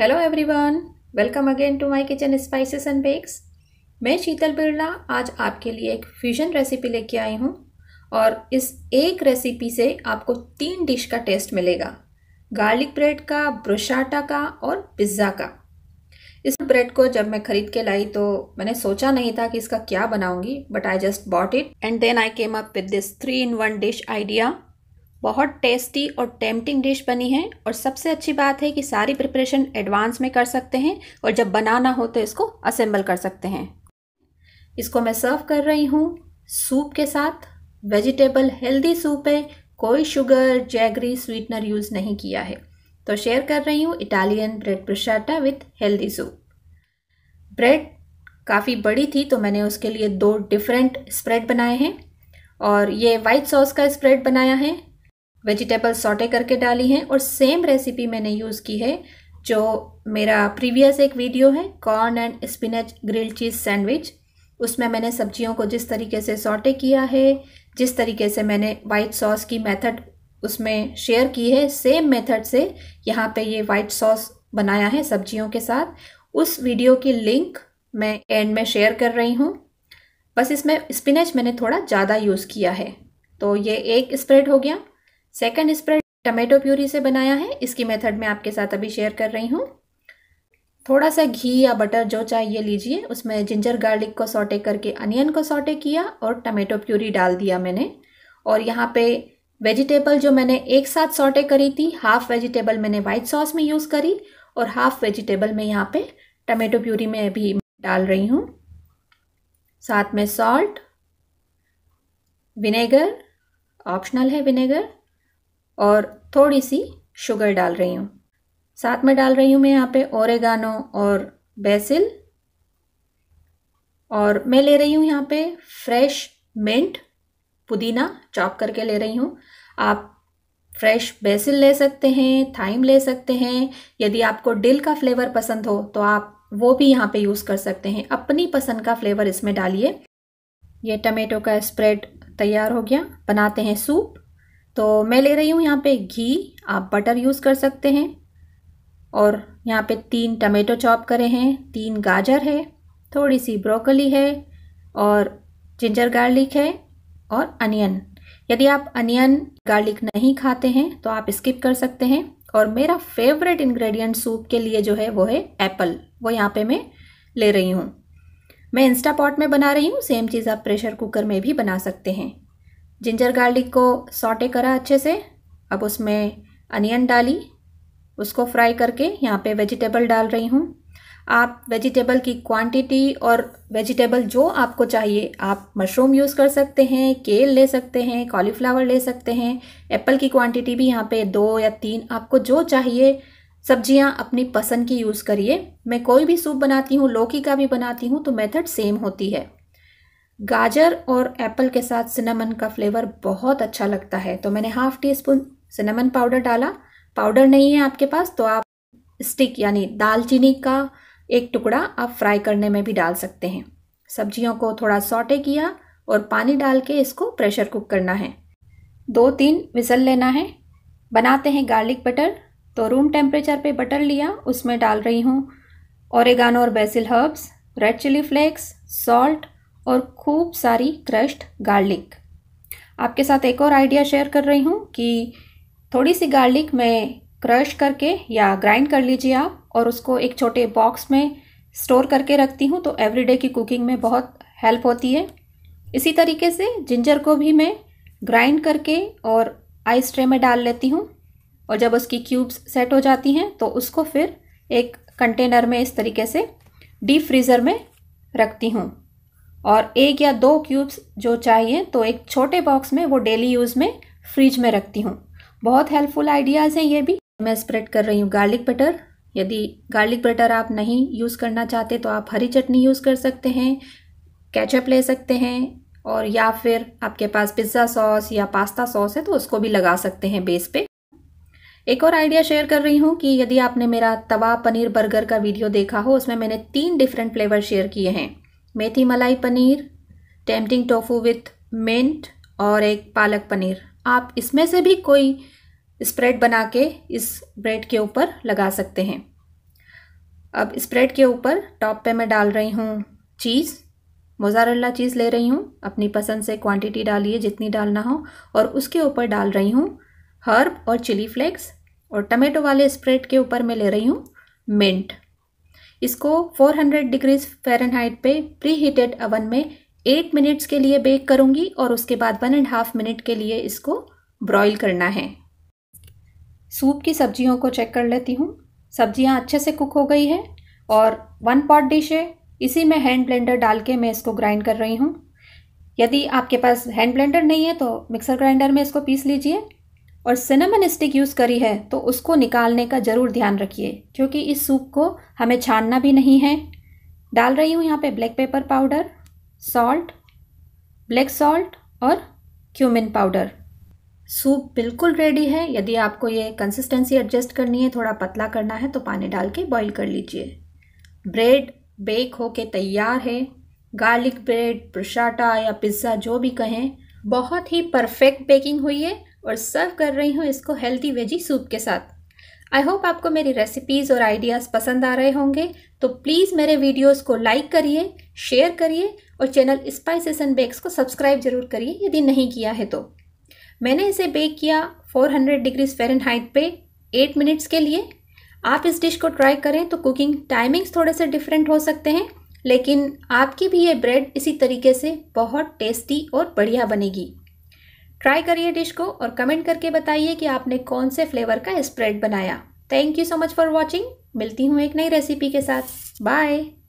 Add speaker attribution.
Speaker 1: hello everyone welcome again to my kitchen spices and bakes मैं शीतल बिरला आज आपके लिए एक फ्यूजन रेसिपी लेके आई हूँ और इस एक रेसिपी से आपको तीन डिश का टेस्ट मिलेगा गार्लिक ब्रेड का ब्रोशाटा का और पिज़्ज़ा का इस ब्रेड को जब मैं ख़रीद के लाई तो मैंने सोचा नहीं था कि इसका क्या बनाऊंगी but I just bought it and then I came up with this three in one dish idea बहुत टेस्टी और टेम्पटिंग डिश बनी है और सबसे अच्छी बात है कि सारी प्रिपरेशन एडवांस में कर सकते हैं और जब बनाना हो तो इसको असेंबल कर सकते हैं इसको मैं सर्व कर रही हूँ सूप के साथ वेजिटेबल हेल्दी सूप है कोई शुगर जैगरी स्वीटनर यूज़ नहीं किया है तो शेयर कर रही हूँ Italian bread bruschetta with healthy soup bread काफ़ी बड़ी थी तो मैंने उसके लिए दो डिफरेंट स्प्रेड बनाए हैं और ये वाइट सॉस का स्प्रेड बनाया है वेजिटेबल सॉटे करके डाली हैं और सेम रेसिपी मैंने यूज़ की है जो मेरा प्रीवियस एक वीडियो है corn and spinach grill cheese sandwich उसमें मैंने सब्जियों को जिस तरीके से सॉटे किया है जिस तरीके से मैंने वाइट सॉस की मेथड उसमें शेयर की है सेम मेथड से यहाँ पे ये वाइट सॉस बनाया है सब्जियों के साथ उस वीडियो की लिंक मैं एंड में शेयर कर रही हूँ बस इसमें स्पिनच मैंने थोड़ा ज़्यादा यूज़ किया है तो ये एक स्प्रेड हो गया सेकंड स्प्रेड टमेटो प्यूरी से बनाया है इसकी मेथड मैं आपके साथ अभी शेयर कर रही हूँ थोड़ा सा घी या बटर जो चाहिए लीजिए उसमें जिंजर गार्लिक को सॉटे करके अनियन को सॉटे किया और टमेटो प्यूरी डाल दिया मैंने और यहाँ पे वेजिटेबल जो मैंने एक साथ सॉटे करी थी हाफ वेजिटेबल मैंने वाइट सॉस में यूज़ करी और हाफ वेजिटेबल मैं यहाँ पे टमेटो प्यूरी में अभी डाल रही हूँ साथ में सॉल्ट विनेगर ऑप्शनल है विनेगर और थोड़ी सी शुगर डाल रही हूँ साथ में डाल रही हूँ मैं यहाँ पे ओरेगानो और बेसिल और मैं ले रही हूँ यहाँ पे फ्रेश मिंट पुदीना चॉप करके ले रही हूँ आप फ्रेश बेसिल ले सकते हैं थाइम ले सकते हैं यदि आपको डिल का फ्लेवर पसंद हो तो आप वो भी यहाँ पे यूज़ कर सकते हैं अपनी पसंद का फ्लेवर इसमें डालिए ये टमेटो का स्प्रेड तैयार हो गया बनाते हैं सूप तो मैं ले रही हूँ यहाँ पे घी आप बटर यूज़ कर सकते हैं और यहाँ पे तीन टमेटो चॉप करे हैं तीन गाजर है थोड़ी सी ब्रोकली है और जिंजर गार्लिक है और अनियन यदि आप अनियन गार्लिक नहीं खाते हैं तो आप स्किप कर सकते हैं और मेरा फेवरेट इंग्रेडिएंट सूप के लिए जो है वो है एप्पल वो यहाँ पे मैं ले रही हूँ मैं इंस्टा पॉट में बना रही हूँ सेम चीज़ आप प्रेशर कुकर में भी बना सकते हैं जिंजर गार्लिक को सॉटे करा अच्छे से अब उसमें अनियन डाली उसको फ्राई करके यहाँ पे वेजिटेबल डाल रही हूँ आप वेजिटेबल की क्वांटिटी और वेजिटेबल जो आपको चाहिए आप मशरूम यूज़ कर सकते हैं केल ले सकते हैं कॉलीफ्लावर ले सकते हैं एप्पल की क्वांटिटी भी यहाँ पे दो या तीन आपको जो चाहिए सब्जियाँ अपनी पसंद की यूज़ करिए मैं कोई भी सूप बनाती हूँ लौकी का भी बनाती हूँ तो मेथड सेम होती है गाजर और एप्पल के साथ सिनेमन का फ्लेवर बहुत अच्छा लगता है तो मैंने half teaspoon cinnamon powder डाला पाउडर नहीं है आपके पास तो आप स्टिक यानी दालचीनी का एक टुकड़ा आप फ्राई करने में भी डाल सकते हैं सब्जियों को थोड़ा सॉटे किया और पानी डाल के इसको प्रेशर कुक करना है दो तीन विसल लेना है बनाते हैं गार्लिक बटर तो रूम टेम्परेचर पे बटर लिया उसमें डाल रही हूँ औरगानो और basil herbs red chilli flakes salt और खूब सारी क्रश्ड गार्लिक आपके साथ एक और आइडिया शेयर कर रही हूँ कि थोड़ी सी गार्लिक में क्रश करके या ग्राइंड कर लीजिए आप और उसको एक छोटे बॉक्स में स्टोर करके रखती हूँ तो एवरीडे की कुकिंग में बहुत हेल्प होती है इसी तरीके से जिंजर को भी मैं ग्राइंड करके और आइस ट्रे में डाल लेती हूँ और जब उसकी क्यूब्स सेट हो जाती हैं तो उसको फिर एक कंटेनर में इस तरीके से डीप फ्रीज़र में रखती हूँ और एक या दो क्यूब्स जो चाहिए तो एक छोटे बॉक्स में वो डेली यूज़ में फ्रिज में रखती हूँ बहुत हेल्पफुल आइडियाज़ हैं ये भी मैं स्प्रेड कर रही हूँ गार्लिक बटर यदि गार्लिक बटर आप नहीं यूज़ करना चाहते तो आप हरी चटनी यूज़ कर सकते हैं कैचअप ले सकते हैं और या फिर आपके पास पिज़्ज़ा सॉस या पास्ता सॉस है तो उसको भी लगा सकते हैं बेस पे एक और आइडिया शेयर कर रही हूँ कि यदि आपने मेरा तवा पनीर बर्गर का वीडियो देखा हो उसमें मैंने तीन डिफरेंट फ्लेवर शेयर किए हैं methi malai paneer tempting tofu with mint और एक पालक पनीर आप इसमें से भी कोई स्प्रेड बना के इस ब्रेड के ऊपर लगा सकते हैं अब स्प्रेड के ऊपर टॉप पे मैं डाल रही हूँ चीज़ मोज़ारेला चीज़ ले रही हूँ अपनी पसंद से क्वांटिटी डालिए जितनी डालना हो और उसके ऊपर डाल रही हूँ हर्ब और चिली फ्लेक्स और टमेटो वाले स्प्रेड के ऊपर मैं ले रही हूँ मिंट इसको 400 डिग्रीज फ़ारेनहाइट पे प्री हीटेड अवन में एट मिनट्स के लिए बेक करूँगी और उसके बाद वन एंड हाफ मिनट के लिए इसको ब्रॉयल करना है सूप की सब्जियों को चेक कर लेती हूँ सब्जियाँ अच्छे से कुक हो गई है और वन पॉट डिश है इसी में हैंड ब्लेंडर डाल के मैं इसको ग्राइंड कर रही हूँ यदि आपके पास हैंड ब्लेंडर नहीं है तो मिक्सर ग्राइंडर में इसको पीस लीजिए और सिनेमन स्टिक यूज़ करी है तो उसको निकालने का ज़रूर ध्यान रखिए क्योंकि इस सूप को हमें छानना भी नहीं है डाल रही हूँ यहाँ पे black pepper powder salt black salt और क्यूमिन पाउडर सूप बिल्कुल रेडी है यदि आपको ये कंसिस्टेंसी एडजस्ट करनी है थोड़ा पतला करना है तो पानी डाल के बॉईल कर लीजिए ब्रेड बेक के तैयार है गार्लिक ब्रेड प्रशाटा या पिज़्ज़ा जो भी कहें बहुत ही परफेक्ट बेकिंग हुई है और सर्व कर रही हूँ इसको हेल्दी वेजी सूप के साथ आई होप आपको मेरी रेसिपीज़ और आइडियाज़ पसंद आ रहे होंगे तो प्लीज़ मेरे वीडियोस को लाइक करिए शेयर करिए और चैनल स्पाइसेस एंड बेक्स को सब्सक्राइब जरूर करिए यदि नहीं किया है तो मैंने इसे बेक किया 400 डिग्रीज फ़ारेनहाइट पे 8 मिनट्स के लिए आप इस डिश को ट्राई करें तो कुकिंग टाइमिंग्स थोड़े से डिफरेंट हो सकते हैं लेकिन आपकी भी ये ब्रेड इसी तरीके से बहुत टेस्टी और बढ़िया बनेगी ट्राई करिए डिश को और कमेंट करके बताइए कि आपने कौन से फ्लेवर का स्प्रेड बनाया thank you so much for watching मिलती हूँ एक नई रेसिपी के साथ बाय